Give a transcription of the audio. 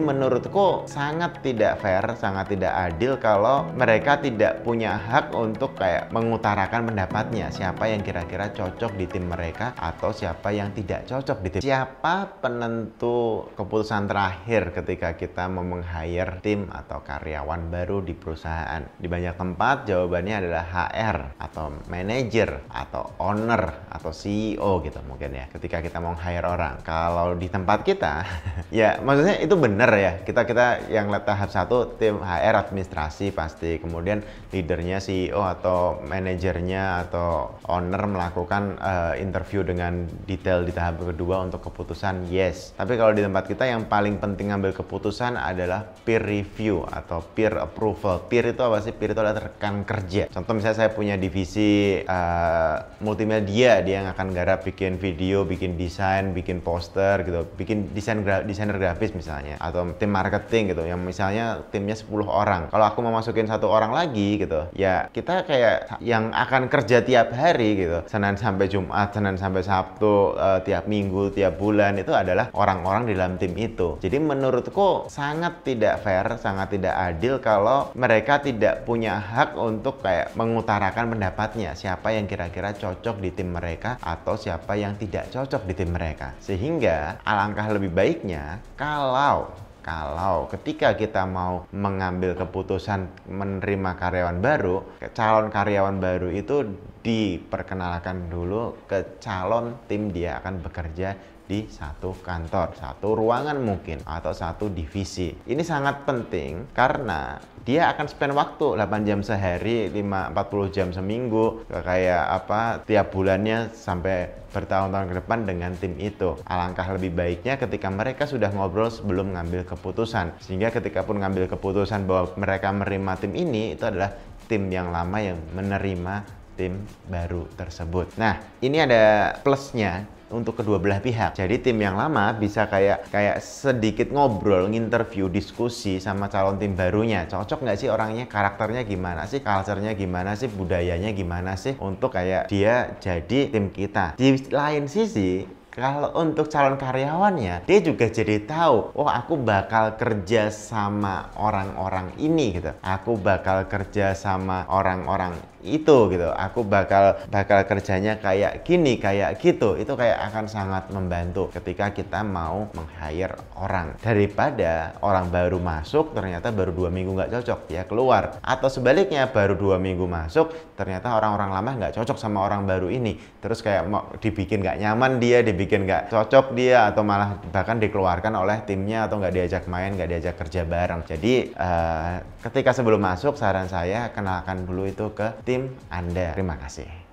Menurutku sangat tidak fair, sangat tidak adil kalau mereka tidak punya hak untuk kayak mengutarakan pendapatnya siapa yang kira-kira cocok di tim mereka atau siapa yang tidak cocok di tim. Siapa penentu keputusan terakhir ketika kita mau meng-hire tim atau karyawan baru di perusahaan? Di banyak tempat jawabannya adalah HR atau manager atau owner atau CEO gitu mungkin ya. Ketika kita mau hire orang. Kalau di tempat kita ya maksudnya itu benar HR ya kita kita yang tahap satu tim HR administrasi pasti kemudian leadernya CEO atau manajernya atau owner melakukan uh, interview dengan detail di tahap kedua untuk keputusan yes tapi kalau di tempat kita yang paling penting ambil keputusan adalah peer review atau peer approval peer itu apa sih peer itu adalah rekan kerja contoh misalnya saya punya divisi uh, multimedia dia yang akan garap bikin video bikin desain bikin poster gitu bikin desain desainer grafis misalnya atau atau gitu, tim marketing gitu yang misalnya timnya 10 orang kalau aku mau masukin satu orang lagi gitu ya kita kayak yang akan kerja tiap hari gitu Senin sampai Jumat Senin sampai Sabtu uh, tiap minggu tiap bulan itu adalah orang-orang di dalam tim itu jadi menurutku sangat tidak fair sangat tidak adil kalau mereka tidak punya hak untuk kayak mengutarakan pendapatnya siapa yang kira-kira cocok di tim mereka atau siapa yang tidak cocok di tim mereka sehingga alangkah lebih baiknya kalau kalau ketika kita mau mengambil keputusan menerima karyawan baru, calon karyawan baru itu diperkenalkan dulu ke calon tim dia akan bekerja di satu kantor, satu ruangan mungkin atau satu divisi. Ini sangat penting karena dia akan spend waktu 8 jam sehari, 5 40 jam seminggu, kayak apa tiap bulannya sampai bertahun-tahun ke depan dengan tim itu. Alangkah lebih baiknya ketika mereka sudah ngobrol sebelum ngambil keputusan. Sehingga ketika pun ngambil keputusan bahwa mereka menerima tim ini, itu adalah tim yang lama yang menerima tim baru tersebut. Nah, ini ada plusnya untuk kedua belah pihak. Jadi tim yang lama bisa kayak kayak sedikit ngobrol, nginterview, diskusi sama calon tim barunya. Cocok nggak sih orangnya, karakternya gimana sih, culture-nya gimana sih, budayanya gimana sih untuk kayak dia jadi tim kita. Di lain sisi, kalau untuk calon karyawannya, dia juga jadi tahu, oh aku bakal kerja sama orang-orang ini gitu. Aku bakal kerja sama orang-orang itu gitu. Aku bakal bakal kerjanya kayak gini, kayak gitu. Itu kayak akan sangat membantu ketika kita mau meng-hire orang. Daripada orang baru masuk ternyata baru dua minggu nggak cocok, dia keluar. Atau sebaliknya baru dua minggu masuk ternyata orang-orang lama nggak cocok sama orang baru ini. Terus kayak mau dibikin nggak nyaman dia, dibikin bikin nggak cocok dia atau malah bahkan dikeluarkan oleh timnya atau nggak diajak main nggak diajak kerja bareng jadi uh, ketika sebelum masuk saran saya kenalkan dulu itu ke tim anda terima kasih